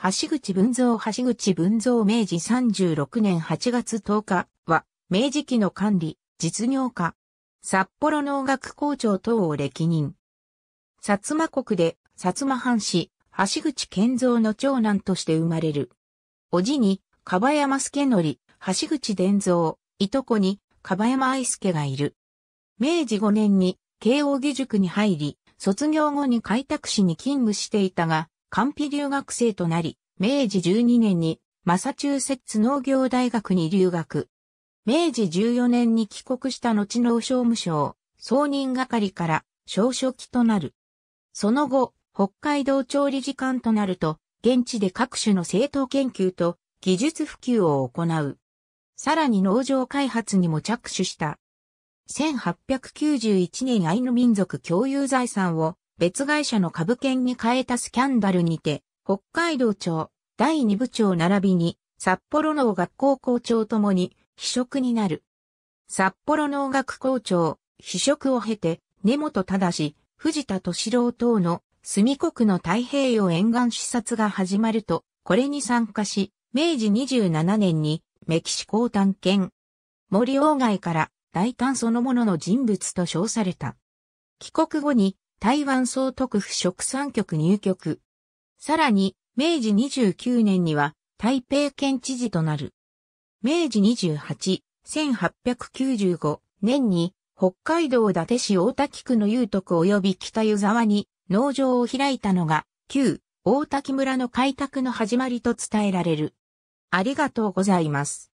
橋口文蔵橋口文蔵明治36年8月10日は、明治期の管理、実業家、札幌農学校長等を歴任。薩摩国で、薩摩藩士、橋口健三の長男として生まれる。おじに、かばやますけのり、橋口伝造、いとこに、かばやま愛介がいる。明治5年に、慶応義塾に入り、卒業後に開拓市に勤務していたが、完備留学生となり、明治12年にマサチューセッツ農業大学に留学。明治14年に帰国した後農商務省、総任係から少書記となる。その後、北海道調理時間となると、現地で各種の政党研究と技術普及を行う。さらに農場開発にも着手した。1891年アイヌ民族共有財産を別会社の株券に変えたスキャンダルにて、北海道庁、第2部長並びに、札幌農学校校長ともに、秘職になる。札幌農学校長、秘職を経て、根本正、藤田敏郎等の、住国の太平洋沿岸視察が始まると、これに参加し、明治27年に、メキシコを探検。森鴎外から、大胆そのものの人物と称された。帰国後に台湾総督府食産局入局。さらに、明治29年には台北県知事となる。明治28、1895年に北海道伊達市大滝区の有徳及び北湯沢に農場を開いたのが旧大滝村の開拓の始まりと伝えられる。ありがとうございます。